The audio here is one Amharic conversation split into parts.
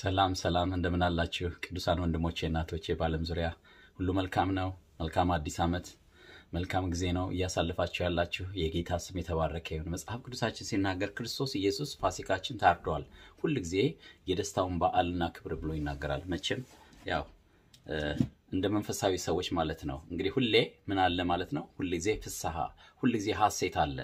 ሰላም ሰላም፣ እንደምን አላችሁ ቅዱሳን ወንድሞቼ እናቶቼ፣ በዓለም ዙሪያ ሁሉ መልካም ነው። መልካም አዲስ ዓመት መልካም ጊዜ ነው እያሳልፋችሁ ያላችሁ። የጌታ ስም የተባረከ ይሁን። መጽሐፍ ቅዱሳችን ሲናገር ክርስቶስ ኢየሱስ ፋሲካችን ታርዷል፣ ሁል ጊዜ የደስታውን በዓልና ክብር ብሎ ይናገራል። መቼም ያው እንደ መንፈሳዊ ሰዎች ማለት ነው እንግዲህ ሁሌ ምን አለ ማለት ነው? ሁል ጊዜ ፍስሐ፣ ሁል ጊዜ ሀሴት አለ።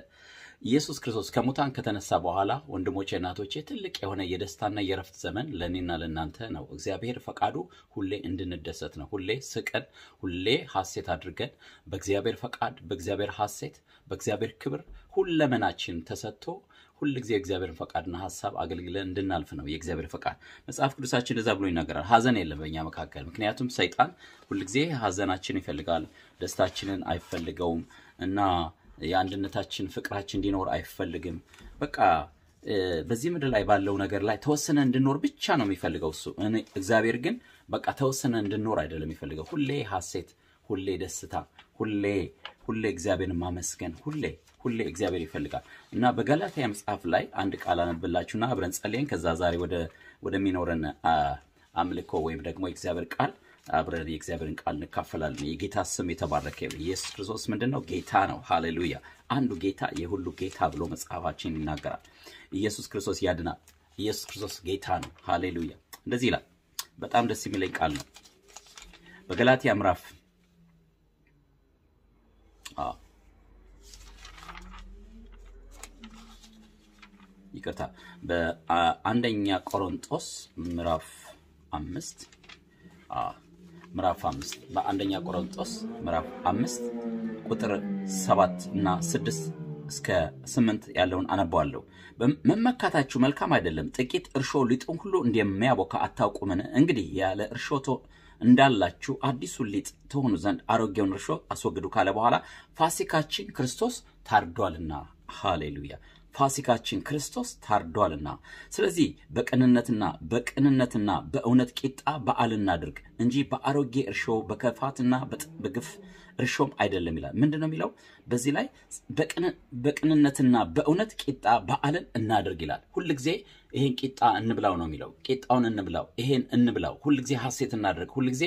ኢየሱስ ክርስቶስ ከሙታን ከተነሳ በኋላ ወንድሞቼ፣ እናቶቼ ትልቅ የሆነ የደስታና የረፍት ዘመን ለእኔና ለእናንተ ነው። እግዚአብሔር ፈቃዱ ሁሌ እንድንደሰት ነው። ሁሌ ስቀን፣ ሁሌ ሐሴት አድርገን በእግዚአብሔር ፈቃድ፣ በእግዚአብሔር ሐሴት፣ በእግዚአብሔር ክብር ሁለመናችን ተሰጥቶ ሁል ጊዜ የእግዚአብሔርን ፈቃድና ሀሳብ አገልግለን እንድናልፍ ነው የእግዚአብሔር ፈቃድ። መጽሐፍ ቅዱሳችን እንደዛ ብሎ ይናገራል። ሀዘን የለም በእኛ መካከል። ምክንያቱም ሰይጣን ሁል ጊዜ ሀዘናችን ይፈልጋል፣ ደስታችንን አይፈልገውም እና የአንድነታችን ፍቅራችን እንዲኖር አይፈልግም። በቃ በዚህ ምድር ላይ ባለው ነገር ላይ ተወሰነ እንድኖር ብቻ ነው የሚፈልገው እሱ። እግዚአብሔር ግን በቃ ተወሰነ እንድኖር አይደለም የሚፈልገው። ሁሌ ሐሴት፣ ሁሌ ደስታ፣ ሁሌ ሁሌ እግዚአብሔርን ማመስገን ሁሌ ሁሌ እግዚአብሔር ይፈልጋል እና በገላትያ መጽሐፍ ላይ አንድ ቃል አነብላችሁና አብረን ጸልየን ከዛ ዛሬ ወደሚኖረን አምልኮ ወይም ደግሞ የእግዚአብሔር ቃል አብረን የእግዚአብሔርን ቃል እንካፈላለን። የጌታ ስም የተባረከ ኢየሱስ ክርስቶስ ምንድን ነው? ጌታ ነው። ሃሌሉያ። አንዱ ጌታ የሁሉ ጌታ ብሎ መጽሐፋችን ይናገራል። ኢየሱስ ክርስቶስ ያድናል። ኢየሱስ ክርስቶስ ጌታ ነው። ሃሌሉያ። እንደዚህ ይላል። በጣም ደስ የሚለኝ ቃል ነው። በገላትያ ምዕራፍ ይቅርታ በአንደኛ ቆሮንጦስ ምዕራፍ አምስት ምዕራፍ አምስት በአንደኛ ቆሮንጦስ ምዕራፍ አምስት ቁጥር ሰባት እና ስድስት እስከ ስምንት ያለውን አነበዋለሁ። መመካታችሁ መልካም አይደለም። ጥቂት እርሾ ሊጡን ሁሉ እንደሚያቦካ አታውቁምን? እንግዲህ ያለ እርሾ እንዳላችሁ አዲሱን ሊጥ ተሆኑ ዘንድ አሮጌውን እርሾ አስወግዱ ካለ በኋላ ፋሲካችን ክርስቶስ ታርዷልና። ሃሌሉያ ፋሲካችን ክርስቶስ ታርዷልና፣ ስለዚህ በቅንነትና በቅንነትና በእውነት ቂጣ በዓል እናድርግ እንጂ በአሮጌ እርሾ በከፋትና በግፍ እርሾም አይደለም ይላል። ምንድን ነው የሚለው በዚህ ላይ? በቅንነትና በእውነት ቂጣ በዓልን እናድርግ ይላል። ሁልጊዜ ይሄን ቂጣ እንብላው ነው የሚለው። ቂጣውን እንብላው፣ ይሄን እንብላው፣ ሁልጊዜ ሀሴት እናድርግ፣ ሁልጊዜ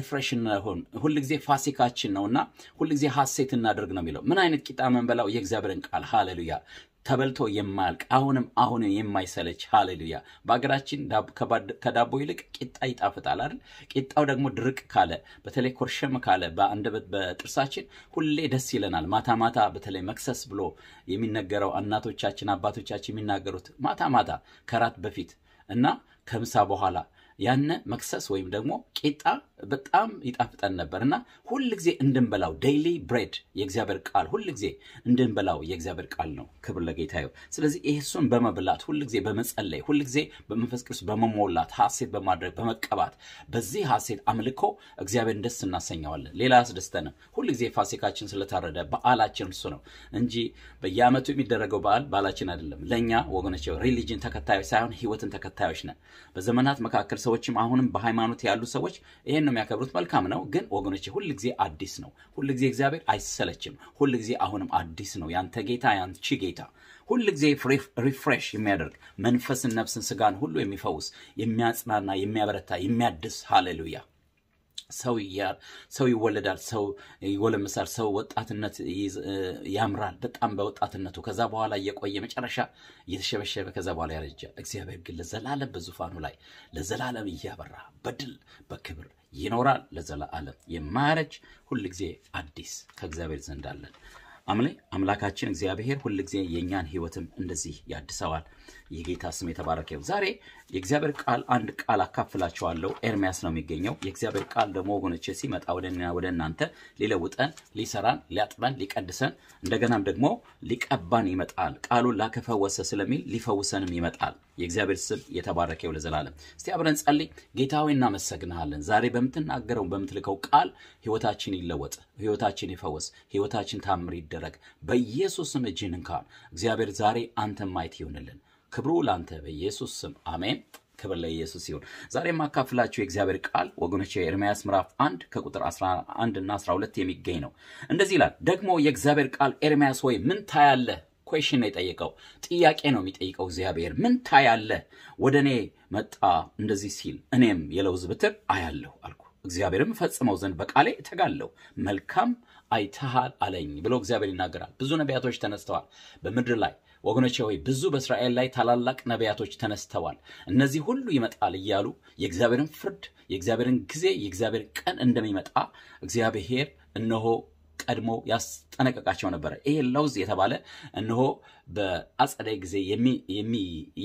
ሪፍሬሽ እንሆን፣ ሁልጊዜ ፋሲካችን ነውና ሁልጊዜ ሀሴት እናድርግ ነው የሚለው። ምን አይነት ቂጣ መንበላው? የእግዚአብሔርን ቃል ሃሌሉያ ተበልቶ የማያልቅ አሁንም አሁን የማይሰለች ሃሌሉያ። በሀገራችን ከዳቦ ይልቅ ቂጣ ይጣፍጣል አይደል? ቂጣው ደግሞ ድርቅ ካለ በተለይ ኮርሸም ካለ በአንደበት በጥርሳችን ሁሌ ደስ ይለናል። ማታ ማታ በተለይ መክሰስ ብሎ የሚነገረው እናቶቻችን አባቶቻችን የሚናገሩት ማታ ማታ ከራት በፊት እና ከምሳ በኋላ ያነ መክሰስ ወይም ደግሞ ቂጣ በጣም ይጣፍጠን ነበር እና ሁል ጊዜ እንድንበላው ዴይሊ ብሬድ የእግዚአብሔር ቃል ሁል ጊዜ እንድንበላው የእግዚአብሔር ቃል ነው። ክብር ለጌታ ይሁን። ስለዚህ እሱን በመብላት ሁል ጊዜ በመጸለይ ሁል ጊዜ በመንፈስ ቅዱስ በመሞላት ሐሴት በማድረግ በመቀባት በዚህ ሐሴት አምልኮ እግዚአብሔር ደስ እናሰኘዋለን። ሌላ ያስደስተንም ሁል ጊዜ ፋሲካችን ስለታረደ በዓላችን እሱ ነው እንጂ በየዓመቱ የሚደረገው በዓል በዓላችን አይደለም። ለእኛ ወገኖች ሪሊጅን ተከታዮች ሳይሆን ህይወትን ተከታዮች ነን። በዘመናት መካከል ሰዎችም አሁንም በሃይማኖት ያሉ ሰዎች ይህን ነው የሚያከብሩት። መልካም ነው። ግን ወገኖቼ ጊዜ አዲስ ነው። ጊዜ እግዚአብሔር አይሰለችም። ጊዜ አሁንም አዲስ ነው። ያንተ ጌታ፣ ያንቺ ጌታ ጊዜ ሪፍሬሽ የሚያደርግ መንፈስን፣ ነፍስን፣ ስጋን ሁሉ የሚፈውስ የሚያጽናና፣ የሚያበረታ፣ የሚያድስ ሃሌሉያ ሰው ይያር ሰው ይወለዳል፣ ሰው ይጎለምሳል፣ ሰው ወጣትነት ያምራል በጣም በወጣትነቱ። ከዛ በኋላ እየቆየ መጨረሻ እየተሸበሸበ ከዛ በኋላ ያረጃል። እግዚአብሔር ግን ለዘላለም በዙፋኑ ላይ ለዘላለም እያበራ በድል በክብር ይኖራል። ለዘላለም የማያረጅ ሁልጊዜ አዲስ ከእግዚአብሔር ዘንድ አለን። አምላካችን እግዚአብሔር ሁልጊዜ የእኛን ሕይወትም እንደዚህ ያድሰዋል። የጌታ ስም የተባረከ ይሁን። ዛሬ የእግዚአብሔር ቃል አንድ ቃል አካፍላችኋለሁ። ኤርሚያስ ነው የሚገኘው። የእግዚአብሔር ቃል ደግሞ ወገኖቼ ሲመጣ ወደና ወደ እናንተ ሊለውጠን፣ ሊሰራን፣ ሊያጥበን፣ ሊቀድሰን እንደገናም ደግሞ ሊቀባን ይመጣል። ቃሉን ላከፈወሰ ስለሚል ሊፈውሰንም ይመጣል። የእግዚአብሔር ስም የተባረከ ይሁን ለዘላለም። እስቲ አብረን ጸልይ። ጌታ ሆይ እናመሰግንሃለን። ዛሬ በምትናገረው በምትልከው ቃል ህይወታችን ይለወጥ፣ ህይወታችን ይፈወስ፣ ህይወታችን ታምር ይደረግ። በኢየሱስ ስም እንካ። እግዚአብሔር ዛሬ አንተ ማየት ይሆንልን ክብሩ ላንተ በኢየሱስ ስም አሜን። ክብር ለኢየሱስ ይሁን። ዛሬ የማካፍላችሁ የእግዚአብሔር ቃል ወገኖች የኤርምያስ ምዕራፍ 1 ከቁጥር 11 እና 12 የሚገኝ ነው። እንደዚህ ይላል፣ ደግሞ የእግዚአብሔር ቃል ኤርምያስ ወይ ምን ታያለህ? ኩዌሽን ነው የጠየቀው፣ ጥያቄ ነው የሚጠይቀው እግዚአብሔር። ምን ታያለህ? ወደ እኔ መጣ እንደዚህ ሲል እኔም የለውዝ ብትር አያለሁ አልኩ። እግዚአብሔርም ፈጽመው ዘንድ በቃሌ እተጋለሁ። መልካም አይተሃል አለኝ ብሎ እግዚአብሔር ይናገራል። ብዙ ነቢያቶች ተነስተዋል በምድር ላይ ወገኖቼ ሆይ ብዙ በእስራኤል ላይ ታላላቅ ነቢያቶች ተነስተዋል፣ እነዚህ ሁሉ ይመጣል እያሉ የእግዚአብሔርን ፍርድ፣ የእግዚአብሔርን ጊዜ፣ የእግዚአብሔር ቀን እንደሚመጣ እግዚአብሔር እነሆ ቀድሞ ያስጠነቀቃቸው ነበረ። ይሄ ለውዝ የተባለ እነሆ በአጸደይ ጊዜ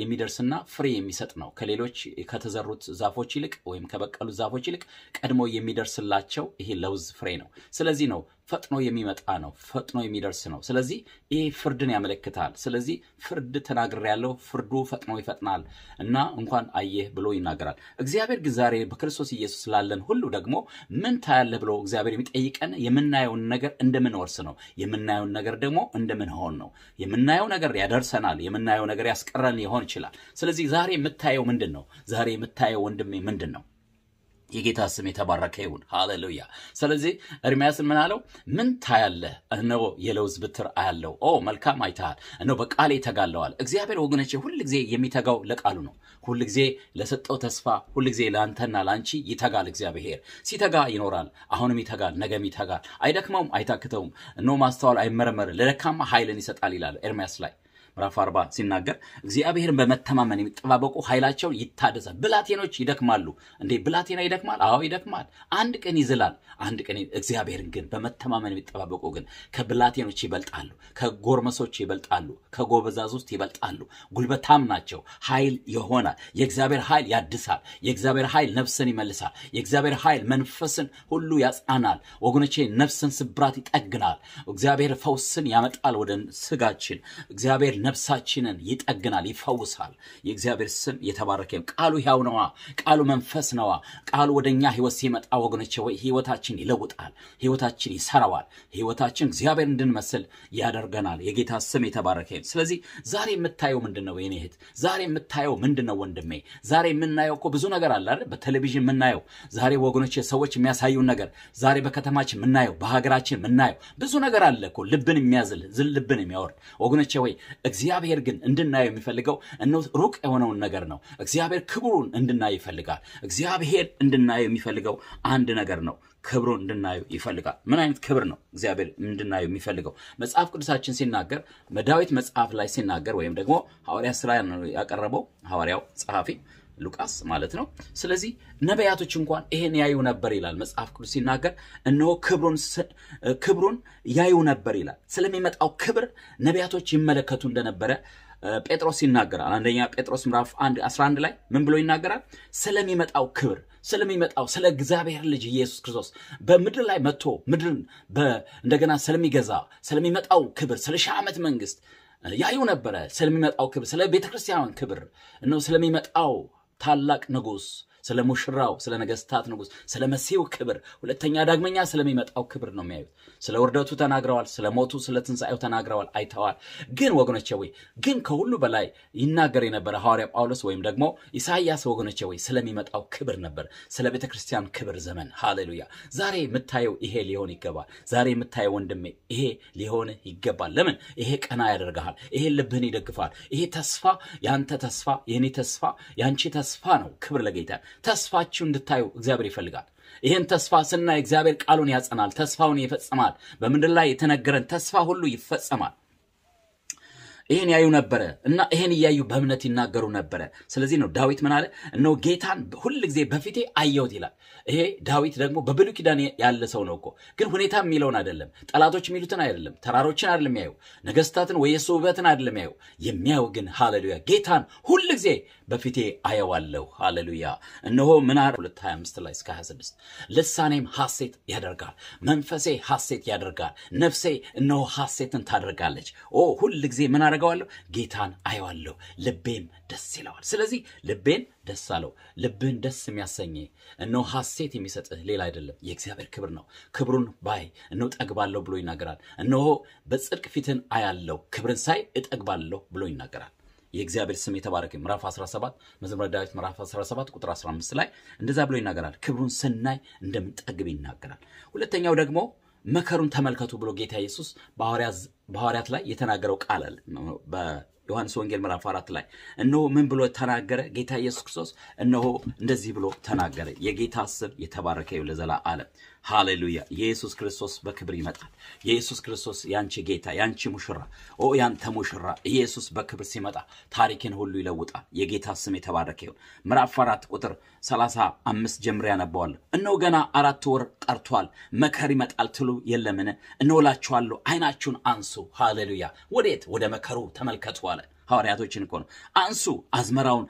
የሚደርስና ፍሬ የሚሰጥ ነው። ከሌሎች ከተዘሩት ዛፎች ይልቅ ወይም ከበቀሉት ዛፎች ይልቅ ቀድሞ የሚደርስላቸው ይሄ ለውዝ ፍሬ ነው። ስለዚህ ነው ፈጥኖ የሚመጣ ነው፣ ፈጥኖ የሚደርስ ነው። ስለዚህ ይህ ፍርድን ያመለክታል። ስለዚህ ፍርድ ያለው ፍርዱ ፈጥኖ ይፈጥናል እና እንኳን አየህ ብሎ ይናገራል። እግዚአብሔር ግን ዛሬ በክርስቶስ ኢየሱስ ስላለን ሁሉ ደግሞ ምን ታያለህ ብሎ እግዚአብሔር የሚጠይቀን የምናየውን ነገር እንደምንወርስ ነው፣ የምናየውን ነገር ደግሞ እንደምንሆን ነው። የምናየው ነገር ያደርሰናል፣ የምናየው ነገር ያስቀረን ሊሆን ይችላል። ስለዚህ ዛሬ የምታየው ምንድን ነው? ዛሬ የምታየው ወንድሜ ምንድን ነው? የጌታ ስም የተባረከ ይሁን። ሃሌሉያ። ስለዚህ እርምያስን ምን አለው? ምን ታያለህ? እነሆ የለውዝ ብትር አያለው። ኦ መልካም አይተሃል። እነሆ በቃሌ ተጋለዋል። እግዚአብሔር ወገኖቼ፣ ሁል ጊዜ የሚተጋው ለቃሉ ነው። ሁል ጊዜ ለሰጠው ተስፋ፣ ሁል ጊዜ ለአንተና ለአንቺ ይተጋል። እግዚአብሔር ሲተጋ ይኖራል። አሁንም ይተጋል፣ ነገም ይተጋል። አይደክመውም፣ አይታክተውም። እነሆ ማስተዋል አይመረመርም፣ ለደካማ ኃይልን ይሰጣል ይላል ኤርምያስ ላይ ምዕራፍ 40 ሲናገር እግዚአብሔርን በመተማመን የሚጠባበቁ ኃይላቸው ይታደሳል። ብላቴኖች ይደክማሉ እንዴ? ብላቴና ይደክማል። አዎ ይደክማል። አንድ ቀን ይዝላል። አንድ ቀን እግዚአብሔርን ግን በመተማመን የሚጠባበቁ ግን ከብላቴኖች ይበልጣሉ፣ ከጎርመሶች ይበልጣሉ፣ ውስጥ ይበልጣሉ። ጉልበታም ናቸው። ኃይል ይሆናል። የእግዚአብሔር ኃይል ያድሳል። የእግዚአብሔር ኃይል ነፍስን ይመልሳል። የእግዚአብሔር ኃይል መንፈስን ሁሉ ያጽናናል። ወገኖቼ ነፍስን ስብራት ይጠግናል። እግዚአብሔር ፈውስን ያመጣል ወደ ስጋችን። እግዚአብሔር ነፍሳችንን ይጠግናል፣ ይፈውሳል። የእግዚአብሔር ስም የተባረከ። ቃሉ ያው ነዋ። ቃሉ መንፈስ ነዋ። ቃሉ ወደ እኛ ህይወት ሲመጣ ወገኖች ወይ ህይወታችን ይለውጣል፣ ህይወታችን ይሰራዋል፣ ህይወታችን እግዚአብሔር እንድንመስል ያደርገናል። የጌታ ስም የተባረከ። ስለዚህ ዛሬ የምታየው ምንድን ነው? የኔ እህት ዛሬ የምታየው ምንድን ነው? ወንድሜ ዛሬ የምናየው እኮ ብዙ ነገር አለ አይደል? በቴሌቪዥን የምናየው ዛሬ ወገኖች ሰዎች የሚያሳዩን ነገር ዛሬ በከተማችን የምናየው በሀገራችን የምናየው ብዙ ነገር አለ እኮ ልብን የሚያዝል ልብን የሚያወርድ ወገኖቼ ወይ እግዚአብሔር ግን እንድናየው የሚፈልገው እነ ሩቅ የሆነውን ነገር ነው። እግዚአብሔር ክብሩን እንድናይ ይፈልጋል። እግዚአብሔር እንድናየው የሚፈልገው አንድ ነገር ነው። ክብሩን እንድናየው ይፈልጋል። ምን አይነት ክብር ነው እግዚአብሔር እንድናየው የሚፈልገው? መጽሐፍ ቅዱሳችን ሲናገር መዳዊት መጽሐፍ ላይ ሲናገር ወይም ደግሞ ሐዋርያ ስራ ያቀረበው ሐዋርያው ጸሐፊ ሉቃስ ማለት ነው። ስለዚህ ነቢያቶች እንኳን ይሄን ያዩ ነበር ይላል መጽሐፍ ቅዱስ ሲናገር፣ እነሆ ክብሩን ያዩ ነበር ይላል። ስለሚመጣው ክብር ነቢያቶች ይመለከቱ እንደነበረ ጴጥሮስ ይናገራል። አንደኛ ጴጥሮስ ምዕራፍ 11 ላይ ምን ብሎ ይናገራል? ስለሚመጣው ክብር ስለሚመጣው ስለ እግዚአብሔር ልጅ ኢየሱስ ክርስቶስ በምድር ላይ መጥቶ ምድርን እንደገና ስለሚገዛ ስለሚመጣው ክብር ስለ ሺህ ዓመት መንግስት ያዩ ነበረ። ስለሚመጣው ክብር ስለ ቤተ ክርስቲያን ክብር ነው ስለሚመጣው ታላቅ ንጉሥ ስለ ሙሽራው፣ ስለ ነገስታት ንጉስ፣ ስለ መሲሁ ክብር፣ ሁለተኛ ዳግመኛ ስለሚመጣው ክብር ነው የሚያዩት። ስለ ውርደቱ ተናግረዋል። ስለ ሞቱ፣ ስለ ትንሣኤው ተናግረዋል፣ አይተዋል። ግን ወገኖቼ ወይ ግን ከሁሉ በላይ ይናገር የነበረ ሐዋርያ ጳውሎስ ወይም ደግሞ ኢሳይያስ ወገኖቼ ወይ ስለሚመጣው ክብር ነበር፣ ስለ ቤተ ክርስቲያን ክብር ዘመን። ሃሌሉያ! ዛሬ የምታየው ይሄ ሊሆን ይገባል። ዛሬ የምታየው ወንድሜ ይሄ ሊሆን ይገባል። ለምን? ይሄ ቀና ያደርግሃል። ይሄ ልብህን ይደግፋል። ይሄ ተስፋ ያንተ ተስፋ የኔ ተስፋ የአንቺ ተስፋ ነው። ክብር ለጌታ ተስፋችሁ እንድታዩ እግዚአብሔር ይፈልጋል። ይህን ተስፋ ስናይ እግዚአብሔር ቃሉን ያጸናል፣ ተስፋውን ይፈጽማል። በምድር ላይ የተነገረን ተስፋ ሁሉ ይፈጸማል። ይህን ያዩ ነበረ እና ይህን እያዩ በእምነት ይናገሩ ነበረ። ስለዚህ ነው ዳዊት ምን አለ? እነሆ ጌታን ሁል ጊዜ በፊቴ አየሁት ይላል። ይሄ ዳዊት ደግሞ በብሉይ ኪዳን ያለ ሰው ነው እኮ። ግን ሁኔታ የሚለውን አይደለም፣ ጠላቶች የሚሉትን አይደለም፣ ተራሮችን አይደለም የሚያዩ ነገስታትን ወይ የሱ ውበትን አይደለም የሚያዩ የሚያዩ ግን ሃሌሉያ ጌታን ሁል ጊዜ በፊቴ አየዋለሁ። ሃሌሉያ። እነሆ ምናር 225 ላይ እስከ 26 ልሳኔም ሐሴት ያደርጋል፣ መንፈሴ ሐሴት ያደርጋል፣ ነፍሴ እነሆ ሐሴትን ታደርጋለች። ኦ ሁል ጊዜ ምን አደርገዋለሁ? ጌታን አየዋለሁ፣ ልቤም ደስ ይለዋል። ስለዚህ ልቤን ደስ አለው። ልብህን ደስ የሚያሰኝ እነሆ ሐሴት የሚሰጥህ ሌላ አይደለም፣ የእግዚአብሔር ክብር ነው። ክብሩን ባይ እነሆ ጠግባለሁ ብሎ ይናገራል። እነሆ በጽድቅ ፊትን አያለሁ፣ ክብርን ሳይ እጠግባለሁ ብሎ ይናገራል። የእግዚአብሔር ስም የተባረከ ምዕራፍ 17 መዝሙረ ዳዊት ምዕራፍ 17 ቁጥር 15 ላይ እንደዛ ብሎ ይናገራል። ክብሩን ስናይ እንደምንጠግብ ይናገራል። ሁለተኛው ደግሞ መከሩን ተመልከቱ ብሎ ጌታ ኢየሱስ በሐዋርያት ላይ የተናገረው ቃል አለ በዮሐንስ ወንጌል ምዕራፍ አራት ላይ እነሆ ምን ብሎ ተናገረ? ጌታ ኢየሱስ ክርስቶስ እነሆ እንደዚህ ብሎ ተናገረ። የጌታ ስም የተባረከ ይሁን ለዘላ ሃሌሉያ! የኢየሱስ ክርስቶስ በክብር ይመጣል። የኢየሱስ ክርስቶስ ያንቺ ጌታ፣ ያንቺ ሙሽራ፣ ኦ ያንተ ሙሽራ። ኢየሱስ በክብር ሲመጣ ታሪክን ሁሉ ይለውጣል። የጌታ ስም የተባረከ ይሁን። ምዕራፍ አራት ቁጥር ሰላሳ አምስት ጀምሬ ያነባዋለሁ። እነሆ ገና አራት ወር ቀርቷል፣ መከር ይመጣል ትሉ የለምን? እነሆ እላችኋለሁ፣ አይናችሁን አንሱ። ሃሌሉያ! ወዴት? ወደ መከሩ ተመልከቱ አለ። ሐዋርያቶችን እኮ ነው። አንሱ አዝመራውን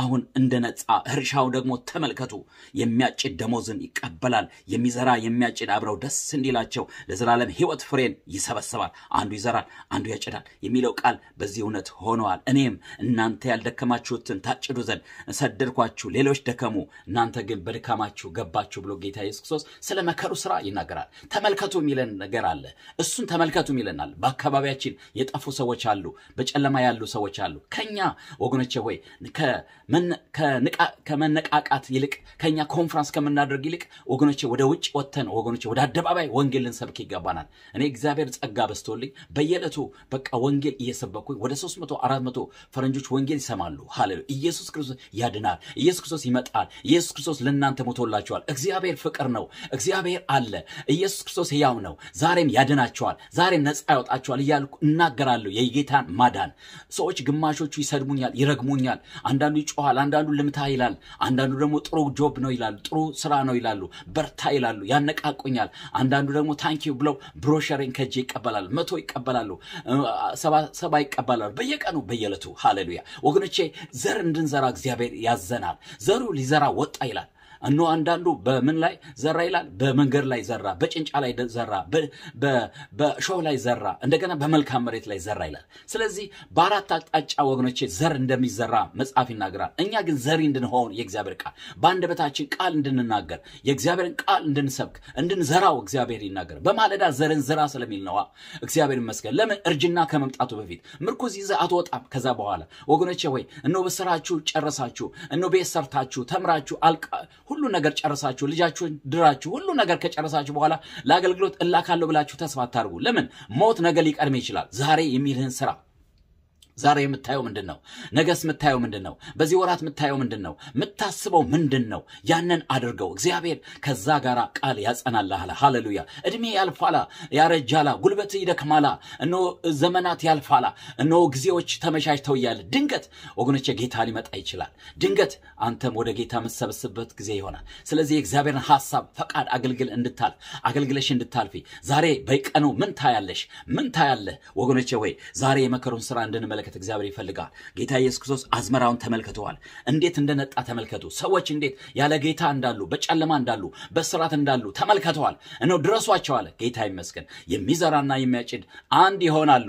አሁን እንደነጻ እርሻው ደግሞ ተመልከቱ። የሚያጭድ ደሞዝን ይቀበላል። የሚዘራ የሚያጭድ አብረው ደስ እንዲላቸው ለዘላለም ሕይወት ፍሬን ይሰበስባል። አንዱ ይዘራል፣ አንዱ ያጭዳል የሚለው ቃል በዚህ እውነት ሆነዋል። እኔም እናንተ ያልደከማችሁትን ታጭዱ ዘንድ ሰደድኳችሁ። ሌሎች ደከሙ፣ እናንተ ግን በድካማችሁ ገባችሁ ብሎ ጌታ ኢየሱስ ክርስቶስ ስለ መከሩ ስራ ይናገራል። ተመልከቱ የሚለን ነገር አለ። እሱን ተመልከቱ ይለናል። በአካባቢያችን የጠፉ ሰዎች አሉ፣ በጨለማ ያሉ ሰዎች አሉ። ከኛ ወገኖቼ ሆይ ከመነቃቃት ይልቅ ከኛ ኮንፍራንስ ከምናደርግ ይልቅ ወገኖቼ ወደ ውጭ ወጥተን ወገኖቼ ወደ አደባባይ ወንጌል ልንሰብክ ይገባናል። እኔ እግዚአብሔር ጸጋ በስቶልኝ በየዕለቱ በቃ ወንጌል እየሰበኩኝ ወደ ሶስት መቶ አራት መቶ ፈረንጆች ወንጌል ይሰማሉ። ሃሌሉ ኢየሱስ ክርስቶስ ያድናል። ኢየሱስ ክርስቶስ ይመጣል። ኢየሱስ ክርስቶስ ለእናንተ ሞቶላችኋል። እግዚአብሔር ፍቅር ነው። እግዚአብሔር አለ። ኢየሱስ ክርስቶስ ያው ነው። ዛሬም ያድናቸዋል፣ ዛሬም ነፃ ያወጣቸዋል እያልኩ እናገራለሁ የጌታን ማዳን ሰዎች ግማሾቹ ይሰድሙኛል ይረግሙኛል። አንዳንዱ ይጮኋል፣ አንዳንዱ ልምታ ይላል፣ አንዳንዱ ደግሞ ጥሩ ጆብ ነው ይላሉ፣ ጥሩ ስራ ነው ይላሉ፣ በርታ ይላሉ፣ ያነቃቁኛል። አንዳንዱ ደግሞ ታንኪ ብለው ብሮሸሬን ከእጄ ይቀበላል፣ መቶ ይቀበላሉ፣ ሰባ ይቀበላሉ፣ በየቀኑ በየለቱ ሃሌሉያ። ወገኖቼ ዘር እንድንዘራ እግዚአብሔር ያዘናል። ዘሩ ሊዘራ ወጣ ይላል። እኖ አንዳንዱ በምን ላይ ዘራ ይላል? በመንገድ ላይ ዘራ፣ በጭንጫ ላይ ዘራ፣ በእሾህ ላይ ዘራ፣ እንደገና በመልካም መሬት ላይ ዘራ ይላል። ስለዚህ በአራት አቅጣጫ ወገኖቼ ዘር እንደሚዘራ መጽሐፍ ይናገራል። እኛ ግን ዘሪ እንድንሆን የእግዚአብሔር ቃል በአንደበታችን ቃል እንድንናገር የእግዚአብሔርን ቃል እንድንሰብክ እንድንዘራው እግዚአብሔር ይናገር። በማለዳ ዘርን ዝራ ስለሚል ነዋ። እግዚአብሔር ይመስገን። ለምን እርጅና ከመምጣቱ በፊት ምርኩዝ ይዘህ አትወጣም። ከዛ በኋላ ወገኖቼ ወይ እኖ በስራችሁ ጨረሳችሁ፣ እኖ ቤት ሰርታችሁ ተምራችሁ አልቃ ሁሉ ነገር ጨርሳችሁ ልጃችሁን ድራችሁ ሁሉ ነገር ከጨርሳችሁ በኋላ ለአገልግሎት እላካለሁ ብላችሁ ተስፋ አታርጉ። ለምን? ሞት ነገ ሊቀድም ይችላል። ዛሬ የሚልህን ስራ ዛሬ የምታየው ምንድን ነው? ነገስ የምታየው ምንድን ነው? በዚህ ወራት የምታየው ምንድን ነው? የምታስበው ምንድን ነው? ያንን አድርገው። እግዚአብሔር ከዛ ጋር ቃል ያጸናልሃል። ሃሌሉያ። እድሜ ያልፋላ፣ ያረጃላ፣ ጉልበት ይደክማላ። እነሆ ዘመናት ያልፋላ። እነሆ ጊዜዎች ተመቻችተው እያለ ድንገት ወገኖች ጌታ ሊመጣ ይችላል። ድንገት አንተም ወደ ጌታ የምትሰበስብበት ጊዜ ይሆናል። ስለዚህ የእግዚአብሔርን ሀሳብ፣ ፈቃድ፣ አገልግል እንድታል አገልግለሽ እንድታልፊ ዛሬ በቀኑ ምን ታያለሽ? ምን ታያለህ? ወገኖቼ ወይ ዛሬ የመከሩን ስራ እንድንመለ እንድንመለከት እግዚአብሔር ይፈልጋል። ጌታ ኢየሱስ ክርስቶስ አዝመራውን ተመልክተዋል። እንዴት እንደነጣ ተመልከቱ። ሰዎች እንዴት ያለ ጌታ እንዳሉ፣ በጨለማ እንዳሉ፣ በስራት እንዳሉ ተመልክተዋል እነው ድረሷቸው አለ። ጌታ ይመስገን። የሚዘራና የሚያጭድ አንድ ይሆናሉ።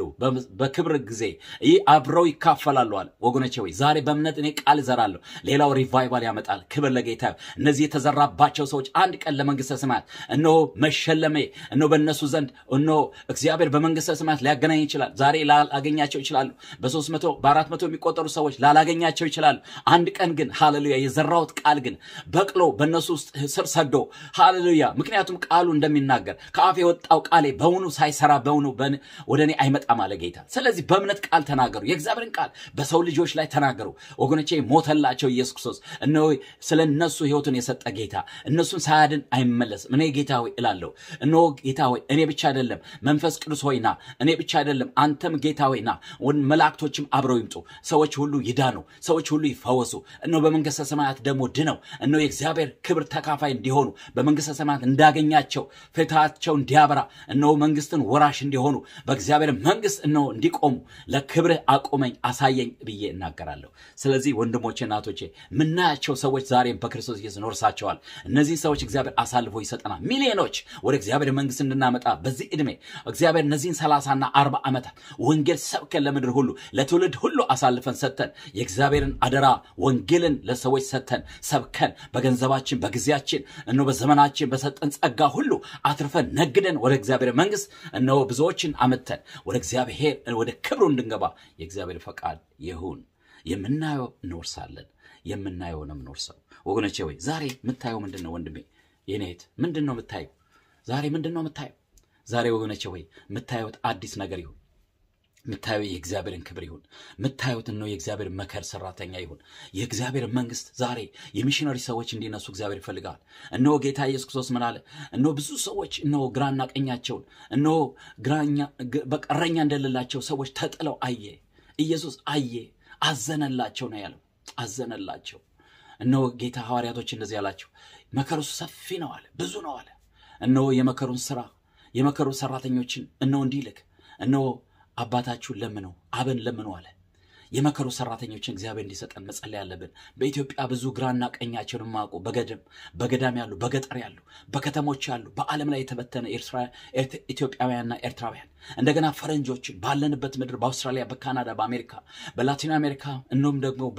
በክብር ጊዜ ይህ አብረው ይካፈላሉ አለ። ወገኖቼ ወይ ዛሬ በእምነት እኔ ቃል እዘራለሁ። ሌላው ሪቫይቫል ያመጣል። ክብር ለጌታ። እነዚህ የተዘራባቸው ሰዎች አንድ ቀን ለመንግስተ ሰማያት እነሆ መሸለሜ እነሆ በእነሱ ዘንድ እነሆ እግዚአብሔር በመንግስተ ሰማያት ሊያገናኝ ይችላል። ዛሬ ላገኛቸው ይችላሉ። በሶስት መቶ በአራት መቶ የሚቆጠሩ ሰዎች ላላገኛቸው ይችላል። አንድ ቀን ግን ሃሌሉያ የዘራሁት ቃል ግን በቅሎ በእነሱ ውስጥ ስር ሰዶ ሃሌሉያ። ምክንያቱም ቃሉ እንደሚናገር ከአፍ የወጣው ቃሌ በውኑ ሳይሰራ በውኑ ወደ እኔ አይመጣም አለ ጌታ። ስለዚህ በእምነት ቃል ተናገሩ፣ የእግዚአብሔርን ቃል በሰው ልጆች ላይ ተናገሩ ወገኖቼ። ሞተላቸው ኢየሱስ ክርስቶስ። እነ ስለ እነሱ ህይወቱን የሰጠ ጌታ እነሱን ሳያድን አይመለስም። እኔ ጌታ ሆይ እላለሁ። እነሆ ጌታ ሆይ እኔ ብቻ አይደለም መንፈስ ቅዱስ ሆይና እኔ ብቻ አይደለም አንተም ጌታ ሆይና መላ መላእክቶችም አብረው ይምጡ፣ ሰዎች ሁሉ ይዳኑ፣ ሰዎች ሁሉ ይፈወሱ፣ እነሆ በመንግሥተ ሰማያት ደግሞ ድነው፣ እነሆ የእግዚአብሔር ክብር ተካፋይ እንዲሆኑ፣ በመንግሥተ ሰማያት እንዳገኛቸው ፊታቸው እንዲያበራ፣ እነሆ መንግሥትን ወራሽ እንዲሆኑ፣ በእግዚአብሔር መንግሥት እነሆ እንዲቆሙ፣ ለክብርህ አቁመኝ አሳየኝ ብዬ እናገራለሁ። ስለዚህ ወንድሞቼ እናቶቼ የምናያቸው ሰዎች ዛሬም በክርስቶስ ኢየሱስ ኖርሳቸዋል። እነዚህ ሰዎች እግዚአብሔር አሳልፎ ይሰጠናል። ሚሊዮኖች ወደ እግዚአብሔር መንግሥት እንድናመጣ በዚህ ዕድሜ እግዚአብሔር እነዚህን ሰላሳና አርባ ዓመታት ወንጌል ሰብከን ለምድር ሁሉ ለትውልድ ሁሉ አሳልፈን ሰጥተን የእግዚአብሔርን አደራ ወንጌልን ለሰዎች ሰጥተን ሰብከን በገንዘባችን፣ በጊዜያችን እነ በዘመናችን በሰጠን ጸጋ ሁሉ አትርፈን ነግደን ወደ እግዚአብሔር መንግስት እነ ብዙዎችን አመተን ወደ እግዚአብሔር ወደ ክብሩ እንድንገባ የእግዚአብሔር ፈቃድ ይሁን። የምናየው እንወርሳለን፣ የምናየውን የምንወርሰው። ወገኖቼ ወይ ዛሬ የምታየው ምንድን ነው? ወንድሜ የኔ ምንድን ነው የምታየው? ዛሬ ምንድን ነው የምታየው? ዛሬ ወገኖቼ ወይ የምታየውት አዲስ ነገር ይሁን የምታየው የእግዚአብሔርን ክብር ይሁን። የምታዩት ነው የእግዚአብሔር መከር ሰራተኛ ይሁን። የእግዚአብሔር መንግስት ዛሬ የሚሽነሪ ሰዎች እንዲነሱ እግዚአብሔር ይፈልጋል። እነሆ ጌታ ኢየሱስ ክርስቶስ ምን አለ? እነሆ ብዙ ሰዎች እነሆ ግራና ቀኛቸውን እነሆ በቀረኛ እንደሌላቸው ሰዎች ተጥለው አየ። ኢየሱስ አየ፣ አዘነላቸው ነው ያለው። አዘነላቸው። እነሆ ጌታ ሐዋርያቶች እንደዚህ ያላቸው መከሩ ሰፊ ነው አለ፣ ብዙ ነው አለ። እነሆ የመከሩን ስራ የመከሩ ሰራተኞችን እነሆ እንዲልክ እነሆ አባታችሁን ለምነው አብን ለምነው አለ። የመከሩ ሰራተኞችን እግዚአብሔር እንዲሰጠን መጸለይ ያለብን። በኢትዮጵያ ብዙ ግራና ቀኛቸውን ማቁ በገድም በገዳም ያሉ በገጠር ያሉ በከተሞች ያሉ በዓለም ላይ የተበተነ ኢትዮጵያውያንና ኤርትራውያን እንደገና ፈረንጆችን ባለንበት ምድር በአውስትራሊያ፣ በካናዳ፣ በአሜሪካ፣ በላቲን አሜሪካ እንዲሁም ደግሞ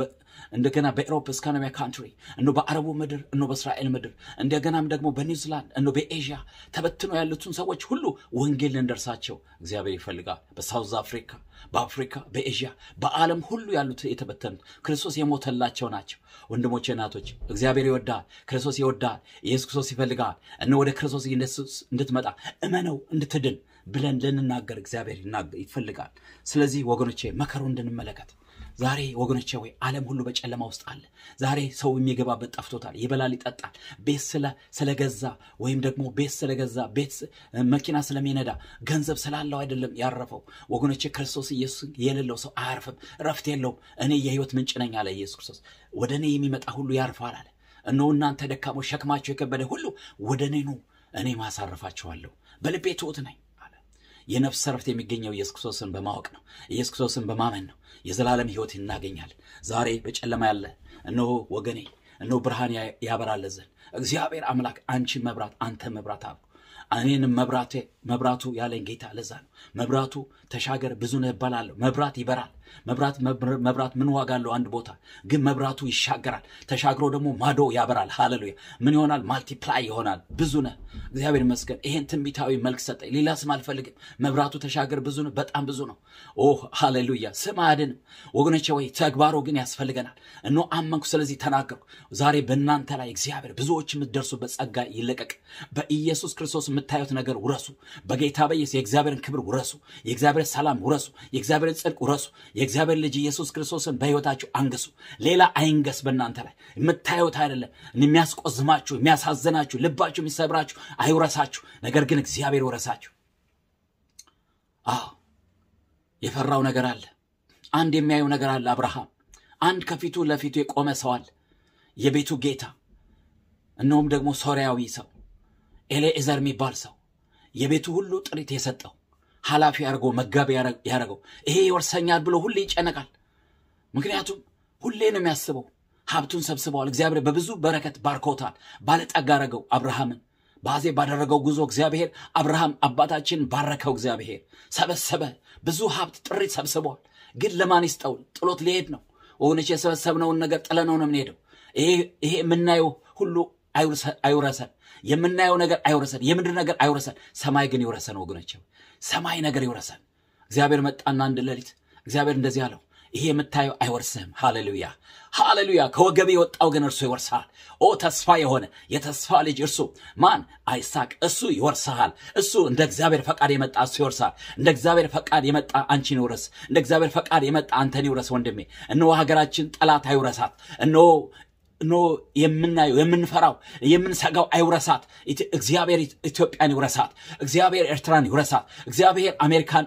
እንደገና በኤሮፕ እስከ ካንትሪ እኖ በአረቡ ምድር እኖ በእስራኤል ምድር እንደገናም ደግሞ በኒውዚላንድ እኖ በኤዥያ ተበትኖ ያሉትን ሰዎች ሁሉ ወንጌል ልንደርሳቸው እግዚአብሔር ይፈልጋል። በሳውዝ አፍሪካ፣ በአፍሪካ፣ በኤዥያ፣ በዓለም ሁሉ ያሉት የተበተኑት ክርስቶስ የሞተላቸው ናቸው። ወንድሞቼ፣ እናቶች እግዚአብሔር ይወዳል። ክርስቶስ ይወዳል። ኢየሱስ ክርስቶስ ይፈልጋል። እነ ወደ ክርስቶስ እንድትመጣ እመነው እንድትድን ብለን ልንናገር እግዚአብሔር ይፈልጋል። ስለዚህ ወገኖቼ መከሩ እንድንመለከት ዛሬ ወገኖቼ ወይ ዓለም ሁሉ በጨለማ ውስጥ አለ። ዛሬ ሰው የሚገባበት ጠፍቶታል። ይበላል፣ ይጠጣል። ቤት ስለገዛ ወይም ደግሞ ቤት ስለገዛ ቤት መኪና ስለሚነዳ ገንዘብ ስላለው አይደለም ያረፈው ወገኖቼ። ክርስቶስ ኢየሱስ የሌለው ሰው አያርፍም፣ ረፍት የለውም። እኔ የህይወት ምንጭ ነኝ አለ ኢየሱስ ክርስቶስ። ወደ እኔ የሚመጣ ሁሉ ያርፋል አለ። እነሆ እናንተ ደካሞች፣ ሸክማቸው የከበደ ሁሉ ወደ እኔ ኑ፣ እኔ ማሳርፋችኋለሁ። በልቤ ትት ነኝ የነፍስ ረፍት የሚገኘው ኢየሱስ ክርስቶስን በማወቅ ነው። ኢየሱስ ክርስቶስን በማመን ነው። የዘላለም ህይወት እናገኛል። ዛሬ በጨለማ ያለ እነሆ ወገኔ፣ እነሆ ብርሃን ያበራለዘን እግዚአብሔር አምላክ አንቺ መብራት፣ አንተ መብራት አሉ እኔን መብራቱ ያለኝ ጌታ ለዛ ነው። መብራቱ ተሻገር ብዙ ነህ መብራት ይበራል። መብራት መብራት ምን ዋጋ አለው? አንድ ቦታ ግን መብራቱ ይሻገራል። ተሻግሮ ደግሞ ማዶ ያበራል። ሃሌሉያ! ምን ይሆናል? ማልቲፕላይ ይሆናል። ብዙ ነ እግዚአብሔር ይመስገን። ይሄን ትንቢታዊ መልክ ሰጠኝ። ሌላ ስም አልፈልግም። መብራቱ ተሻገር ብዙ ነው። በጣም ብዙ ነው። ኦ ሃሌሉያ! ስም አድን ወገኖቼ፣ ወይ ተግባሮ ግን ያስፈልገናል። እኖ አመንኩ፣ ስለዚህ ተናገርኩ። ዛሬ በእናንተ ላይ እግዚአብሔር ብዙዎች የምትደርሱበት ጸጋ ይለቀቅ። በኢየሱስ ክርስቶስ የምታዩት ነገር ውረሱ። በጌታ በኢየሱስ የእግዚአብሔርን ክብር ውረሱ። የእግዚአብሔር ሰላም ውረሱ። የእግዚአብሔርን ጽድቅ ውረሱ። የእግዚአብሔር ልጅ ኢየሱስ ክርስቶስን በህይወታችሁ አንግሱ። ሌላ አይንገስ በእናንተ ላይ። የምታዩት አይደለም የሚያስቆዝማችሁ፣ የሚያሳዝናችሁ፣ ልባችሁ የሚሰብራችሁ አይውረሳችሁ። ነገር ግን እግዚአብሔር ውረሳችሁ። አዎ የፈራው ነገር አለ። አንድ የሚያየው ነገር አለ። አብርሃም አንድ ከፊቱ ለፊቱ የቆመ ሰው አለ፣ የቤቱ ጌታ እነሆም ደግሞ ሶርያዊ ሰው ኤሌኤዘር የሚባል ሰው የቤቱ ሁሉ ጥሪት የሰጠው ኃላፊ አድርጎ መጋቢ ያደረገው። ይሄ ይወርሰኛል ብሎ ሁሌ ይጨነቃል። ምክንያቱም ሁሌ ነው የሚያስበው። ሀብቱን ሰብስበዋል። እግዚአብሔር በብዙ በረከት ባርኮታል። ባለጠጋ አደረገው አብርሃምን። ባዜ ባደረገው ጉዞ እግዚአብሔር አብርሃም አባታችን ባረከው። እግዚአብሔር ሰበሰበ፣ ብዙ ሀብት ጥሪት ሰብስበዋል። ግን ለማን ይስጠው? ጥሎት ሊሄድ ነው። ወገኖች፣ የሰበሰብነውን ነገር ጥለነው ነው የምንሄደው። ይሄ የምናየው ሁሉ አይውረሰን፣ የምናየው ነገር አይውረሰን፣ የምድር ነገር አይውረሰን። ሰማይ ግን ይውረሰን ወገኖች፣ ሰማይ ነገር ይውረሰን። እግዚአብሔር መጣና አንድ ሌሊት እግዚአብሔር እንደዚህ አለው፣ ይሄ የምታየው አይወርስህም። ሃሌሉያ ሃሌሉያ። ከወገብ የወጣው ግን እርሱ ይወርሰሃል። ኦ ተስፋ የሆነ የተስፋ ልጅ እርሱ ማን? አይሳቅ። እሱ ይወርሰሃል። እሱ እንደ እግዚአብሔር ፈቃድ የመጣ እሱ ይወርሰሃል። እንደ እግዚአብሔር ፈቃድ የመጣ አንቺን ይውረስ። እንደ እግዚአብሔር ፈቃድ የመጣ አንተን ይውረስ። ወንድሜ፣ እነሆ ሀገራችን ጠላት አይውረሳት። እነሆ ኖ የምናየው የምንፈራው የምንሰጋው አይውረሳት። እግዚአብሔር ኢትዮጵያን ይውረሳት። እግዚአብሔር ኤርትራን ይውረሳት። እግዚአብሔር አሜሪካን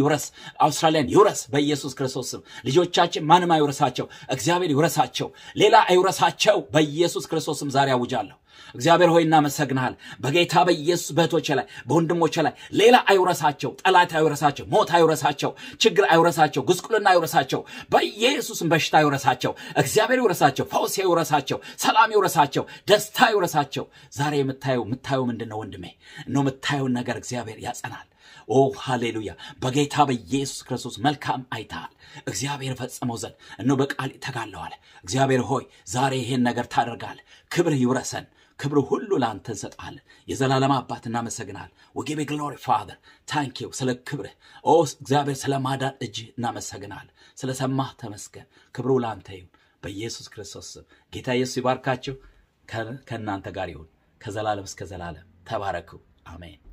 ይውረስ፣ አውስትራሊያን ይውረስ። በኢየሱስ ክርስቶስ ስም ልጆቻችን ማንም አይውረሳቸው፣ እግዚአብሔር ይውረሳቸው፣ ሌላ አይውረሳቸው። በኢየሱስ ክርስቶስ ስም ዛሬ አውጃለሁ። እግዚአብሔር ሆይ እናመሰግንሃል። በጌታ በኢየሱስ በእህቶቼ ላይ በወንድሞቼ ላይ ሌላ አይውረሳቸው፣ ጠላት አይውረሳቸው፣ ሞት አይውረሳቸው፣ ችግር አይውረሳቸው፣ ጉስቁልና አይውረሳቸው፣ በኢየሱስም በሽታ አይውረሳቸው። እግዚአብሔር ይውረሳቸው፣ ፈውስ ይውረሳቸው፣ ሰላም ይውረሳቸው፣ ደስታ ይውረሳቸው። ዛሬ የምታየው የምታየው ምንድን ነው ወንድሜ? እነ የምታየውን ነገር እግዚአብሔር ያጸናል። ኦ ሃሌሉያ! በጌታ በኢየሱስ ክርስቶስ መልካም አይተሃል። እግዚአብሔር ፈጽመው ዘንድ እነ በቃል ተጋለዋል። እግዚአብሔር ሆይ ዛሬ ይሄን ነገር ታደርጋል። ክብር ይውረሰን። ክብር ሁሉ ለአንተ እንሰጥሃለን። የዘላለም አባት እናመሰግናል። ወጌቤ ግሎሪ ፋር ታንኪው ስለ ክብርህ ኦ እግዚአብሔር ስለ ማዳን እጅ እናመሰግናል። ስለ ሰማህ ተመስገን። ክብሩ ለአንተ ይሁን በኢየሱስ ክርስቶስ ስም። ጌታ ኢየሱስ ይባርካችሁ፣ ከእናንተ ጋር ይሁን ከዘላለም እስከ ዘላለም። ተባረኩ። አሜን።